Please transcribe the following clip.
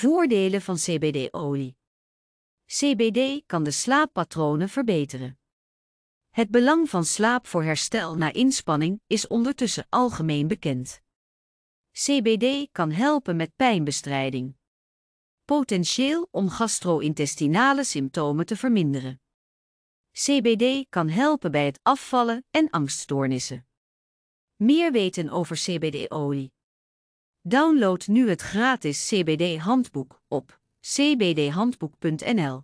Voordelen van CBD-olie. CBD kan de slaappatronen verbeteren. Het belang van slaap voor herstel na inspanning is ondertussen algemeen bekend. CBD kan helpen met pijnbestrijding. Potentieel om gastrointestinale symptomen te verminderen. CBD kan helpen bij het afvallen en angststoornissen. Meer weten over CBD-olie. Download nu het gratis CBD-handboek op cbdhandboek.nl.